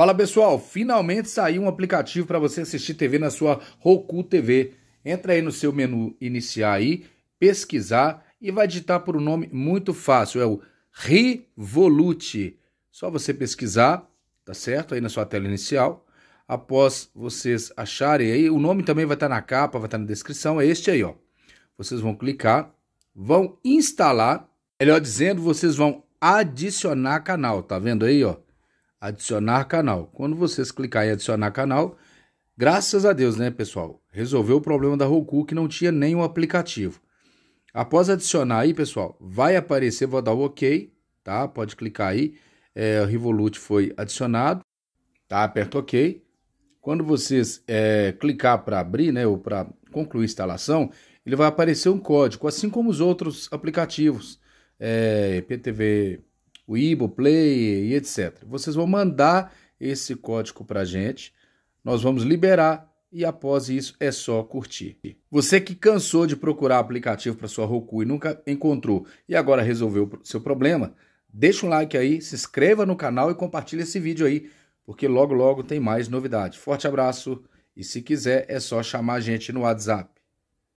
Fala pessoal, finalmente saiu um aplicativo para você assistir TV na sua Roku TV. Entra aí no seu menu iniciar aí, pesquisar e vai digitar por um nome muito fácil, é o Rivolute. Só você pesquisar, tá certo? Aí na sua tela inicial. Após vocês acharem aí, o nome também vai estar tá na capa, vai estar tá na descrição, é este aí, ó. Vocês vão clicar, vão instalar, melhor dizendo, vocês vão adicionar canal, tá vendo aí, ó? adicionar canal. Quando vocês clicar em adicionar canal, graças a Deus, né, pessoal, resolveu o problema da Roku que não tinha nenhum aplicativo. Após adicionar aí, pessoal, vai aparecer, vou dar o OK, tá? Pode clicar aí. É, o Revolut foi adicionado, tá? Aperta OK. Quando vocês é, clicar para abrir, né, ou para concluir a instalação, ele vai aparecer um código, assim como os outros aplicativos, é, PTV o Iboplay e etc. Vocês vão mandar esse código para a gente, nós vamos liberar e após isso é só curtir. Você que cansou de procurar aplicativo para sua Roku e nunca encontrou e agora resolveu seu problema, deixa um like aí, se inscreva no canal e compartilha esse vídeo aí, porque logo logo tem mais novidade. Forte abraço e se quiser é só chamar a gente no WhatsApp.